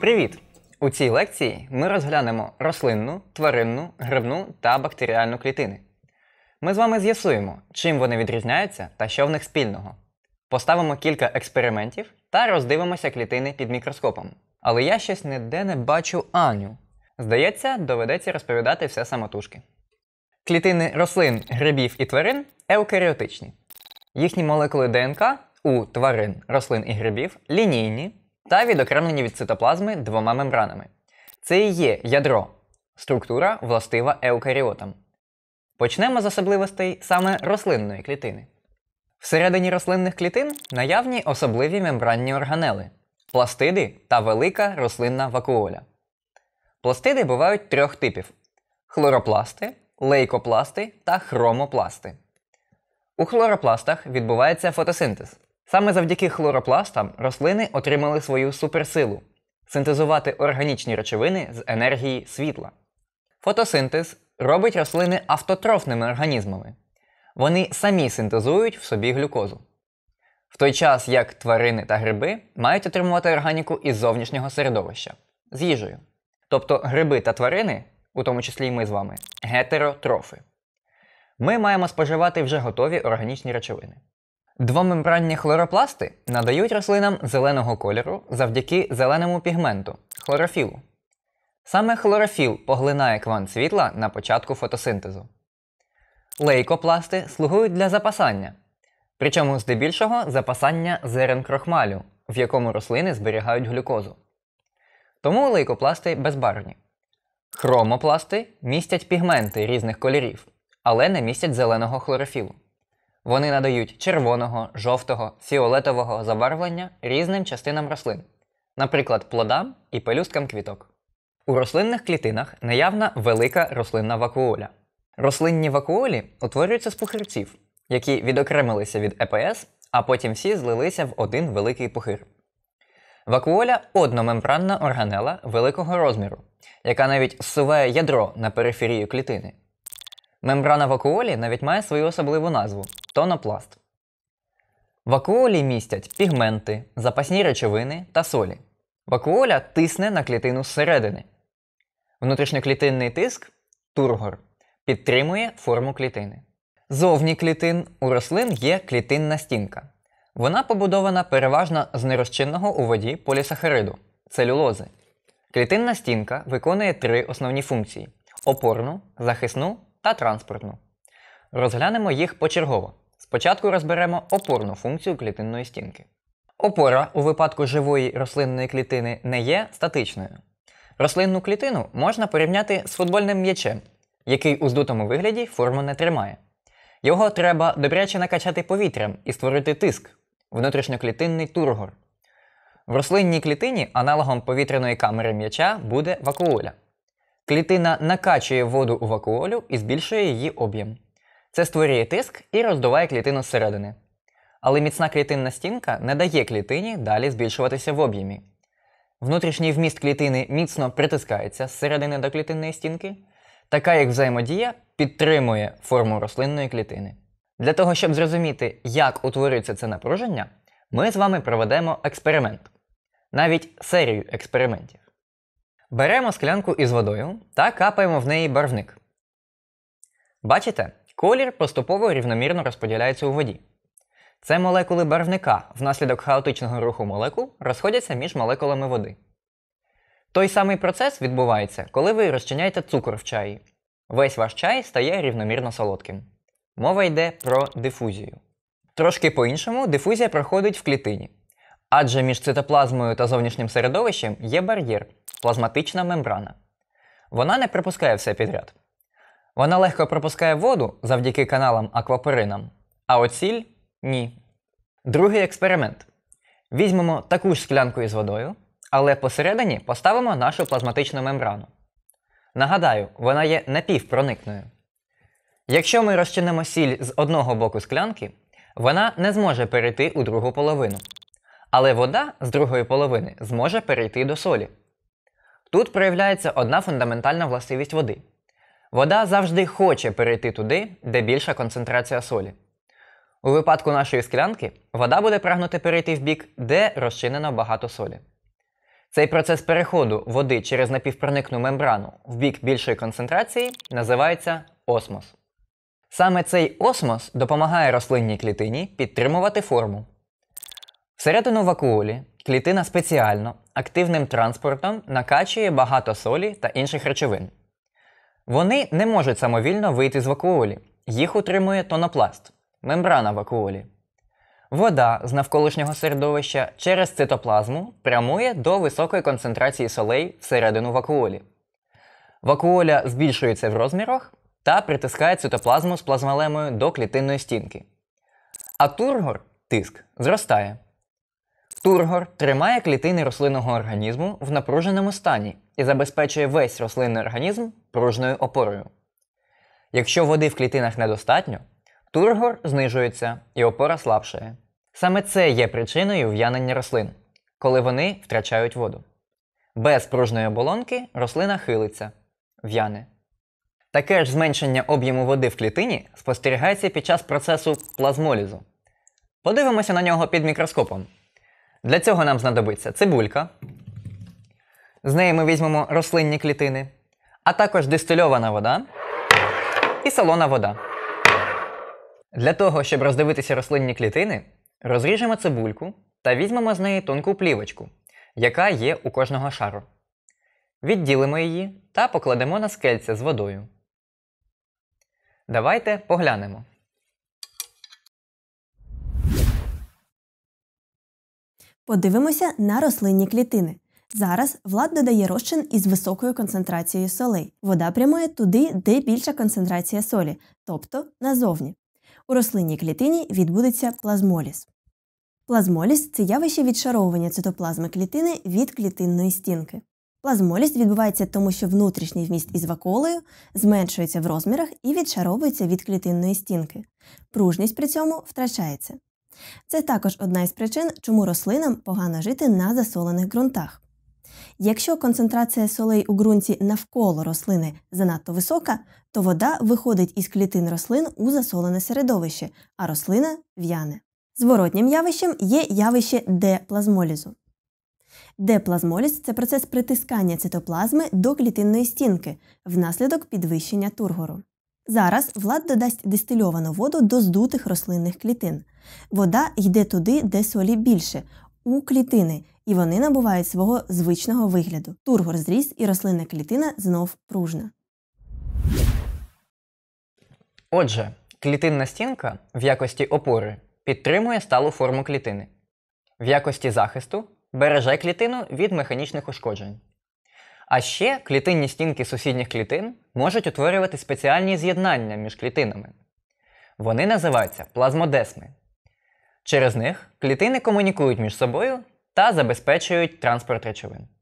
Привіт! У цій лекції ми розглянемо рослинну, тваринну, грибну та бактеріальну клітини. Ми з вами з'ясуємо, чим вони відрізняються та що в них спільного. Поставимо кілька експериментів та роздивимося клітини під мікроскопом. Але я щось ніде не бачу Аню. Здається, доведеться розповідати все самотужки. Клітини рослин, грибів і тварин еукаріотичні. Їхні молекули ДНК у тварин, рослин і грибів лінійні та відокремлені від цитоплазми двома мембранами. Це і є ядро, структура властива еукаріотам. Почнемо з особливостей саме рослинної клітини. Всередині рослинних клітин наявні особливі мембранні органели пластиди та велика рослинна вакуоля. Пластиди бувають трьох типів: хлоропласти, лейкопласти та хромопласти. У хлоропластах відбувається фотосинтез. Саме завдяки хлоропластам рослини отримали свою суперсилу синтезувати органічні речовини з енергії світла. Фотосинтез робить рослини автотрофними організмами. Вони самі синтезують в собі глюкозу. В той час як тварини та гриби мають отримувати органіку із зовнішнього середовища з їжею. Тобто гриби та тварини, у тому числі й ми з вами, гетеротрофи. Ми маємо споживати вже готові органічні речовини. Двомембранні хлоропласти надають рослинам зеленого кольору завдяки зеленому пігменту хлорофілу. Саме хлорофіл поглинає квант світла на початку фотосинтезу. Лейкопласти слугують для запасання, причому здебільшого запасання зерен крохмалю, в якому рослини зберігають глюкозу. Тому лейкопласти безбарвні. Хромопласти містять пігменти різних кольорів, але не містять зеленого хлорофілу. Вони надають червоного, жовтого, фіолетового забарвлення різним частинам рослин, наприклад, плодам і пелюсткам квіток. У рослинних клітинах наявна велика рослинна вакуоля. Рослинні вакуолі утворюються з пухирців, які відокремилися від ЕПС, а потім всі злилися в один великий пухир. Вакуоля одномембранна органела великого розміру, яка навіть зсуває ядро на периферію клітини. Мембрана вакуолі навіть має свою особливу назву тонопласт. Вакуолі містять пігменти, запасні речовини та солі. Вакуоля тисне на клітину зсередини. Внутрішньоклітинний тиск тургор підтримує форму клітини. Зовні клітин у рослин є клітинна стінка. Вона побудована переважно з нерозчинного у воді полісахариду целюлози. Клітинна стінка виконує три основні функції: опорну, захисну та транспортну. Розглянемо їх почергово. Спочатку розберемо опорну функцію клітинної стінки. Опора у випадку живої рослинної клітини не є статичною. Рослинну клітину можна порівняти з футбольним м'ячем, який у здутому вигляді форму не тримає. Його треба добряче накачати повітрям і створити тиск внутрішньоклітинний тургор. В рослинній клітині аналогом повітряної камери м'яча буде вакууля. Клітина накачує воду у вакуолю і збільшує її об'єм. Це створює тиск і роздуває клітину зсередини. Але міцна клітинна стінка не дає клітині далі збільшуватися в об'ємі. Внутрішній вміст клітини міцно притискається зсередини до клітинної стінки. Така як взаємодія підтримує форму рослинної клітини. Для того, щоб зрозуміти, як утворюється це напруження, ми з вами проведемо експеримент. Навіть серію експериментів. Беремо склянку із водою та капаємо в неї барвник. Бачите, колір поступово рівномірно розподіляється у воді. Це молекули барвника внаслідок хаотичного руху молекул розходяться між молекулами води. Той самий процес відбувається, коли ви розчиняєте цукор в чаї. Весь ваш чай стає рівномірно солодким. Мова йде про дифузію. Трошки по-іншому дифузія проходить в клітині. Адже між цитоплазмою та зовнішнім середовищем є бар'єр плазматична мембрана. Вона не пропускає все підряд. Вона легко пропускає воду завдяки каналам аквапоринам, а оціль ні. Другий експеримент. Візьмемо таку ж склянку із водою, але посередині поставимо нашу плазматичну мембрану. Нагадаю, вона є напівпроникною. Якщо ми розчинимо сіль з одного боку склянки, вона не зможе перейти у другу половину але вода з другої половини зможе перейти до солі. Тут проявляється одна фундаментальна властивість води. Вода завжди хоче перейти туди, де більша концентрація солі. У випадку нашої склянки вода буде прагнути перейти в бік, де розчинено багато солі. Цей процес переходу води через напівпроникну мембрану в бік більшої концентрації називається осмос. Саме цей осмос допомагає рослинній клітині підтримувати форму. Всередину вакуолі клітина спеціально активним транспортом накачує багато солі та інших речовин. Вони не можуть самовільно вийти з вакуолі. Їх утримує тонопласт мембрана вакуолі. Вода з навколишнього середовища через цитоплазму прямує до високої концентрації солей всередину вакуолі. Вакуоля збільшується в розмірах та притискає цитоплазму з плазмалемою до клітинної стінки. А тургор тиск зростає. Тургор тримає клітини рослинного організму в напруженому стані і забезпечує весь рослинний організм пружною опорою. Якщо води в клітинах недостатньо, тургор знижується і опора слабшає. Саме це є причиною в'янення рослин, коли вони втрачають воду. Без пружної оболонки рослина хилиться, в'яне. Таке ж зменшення об'єму води в клітині спостерігається під час процесу плазмолізу. Подивимося на нього під мікроскопом. Для цього нам знадобиться цибулька. З неї ми візьмемо рослинні клітини, а також дистильована вода і солона вода. Для того, щоб роздивитися рослинні клітини, розріжемо цибульку та візьмемо з неї тонку плівочку, яка є у кожного шару. Відділимо її та покладемо на скельце з водою. Давайте поглянемо. Подивимося на рослинні клітини. Зараз влад додає розчин із високою концентрацією солей. Вода прямує туди, де більша концентрація солі, тобто назовні. У рослинній клітині відбудеться плазмоліз. Плазмоліз це явище відшаровування цитоплазми клітини від клітинної стінки. Плазмоліз відбувається тому, що внутрішній вміст із ваколою зменшується в розмірах і відшаровується від клітинної стінки. Пружність при цьому втрачається. Це також одна із причин, чому рослинам погано жити на засолених ґрунтах. Якщо концентрація солей у ґрунті навколо рослини занадто висока, то вода виходить із клітин рослин у засолене середовище, а рослина в'яне. Зворотнім явищем є явище деплазмолізу. Деплазмоліз це процес притискання цитоплазми до клітинної стінки внаслідок підвищення тургору. Зараз влад додасть дистильовану воду до здутих рослинних клітин. Вода йде туди, де солі більше, у клітини, і вони набувають свого звичного вигляду. Тургор зріс і рослинна клітина знов пружна. Отже, клітинна стінка в якості опори підтримує сталу форму клітини, в якості захисту береже клітину від механічних ушкоджень. А ще клітинні стінки сусідніх клітин можуть утворювати спеціальні з'єднання між клітинами. Вони називаються плазмодесми. Через них клітини комунікують між собою та забезпечують транспорт речовин.